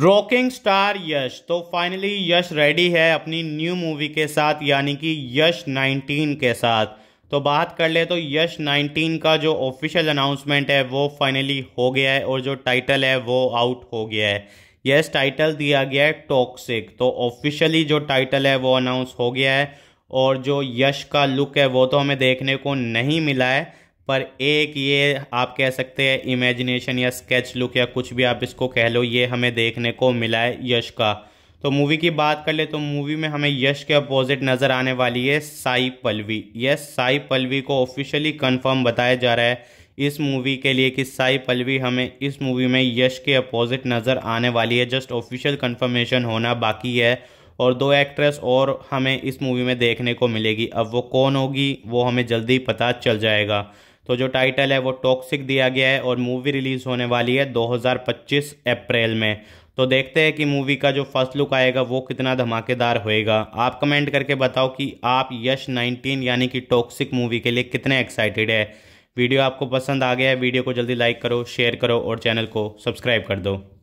rocking star यश तो finally यश ready है अपनी न्यू मूवी के साथ यानी कि यश 19 के साथ तो बात कर ले तो यश 19 का जो ऑफिशियल अनाउंसमेंट है वो फाइनली हो गया है और जो टाइटल है वो आउट हो गया है यस टाइटल दिया गया है टॉक्सिक तो ऑफिशियली जो टाइटल है वो अनाउंस हो गया है और जो यश का लुक है वो तो हमें देखने को नहीं मिला है पर एक ये आप कह सकते हैं इमेजिनेशन या स्केच लुक या कुछ भी आप इसको कह लो ये हमें देखने को मिला है यश का तो मूवी की बात कर ले तो मूवी में हमें यश के अपोजिट नज़र आने वाली है साई पलवी यस साई पलवी को ऑफिशियली कंफर्म बताया जा रहा है इस मूवी के लिए कि साई पलवी हमें इस मूवी में यश के अपोजिट नज़र आने वाली है जस्ट ऑफिशियल कन्फर्मेशन होना बाकी है और दो एक्ट्रेस और हमें इस मूवी में देखने को मिलेगी अब वो कौन होगी वो हमें जल्दी पता चल जाएगा तो जो टाइटल है वो टॉक्सिक दिया गया है और मूवी रिलीज होने वाली है 2025 अप्रैल में तो देखते हैं कि मूवी का जो फर्स्ट लुक आएगा वो कितना धमाकेदार होएगा आप कमेंट करके बताओ कि आप यश 19 यानी कि टॉक्सिक मूवी के लिए कितने एक्साइटेड है वीडियो आपको पसंद आ गया है वीडियो को जल्दी लाइक करो शेयर करो और चैनल को सब्सक्राइब कर दो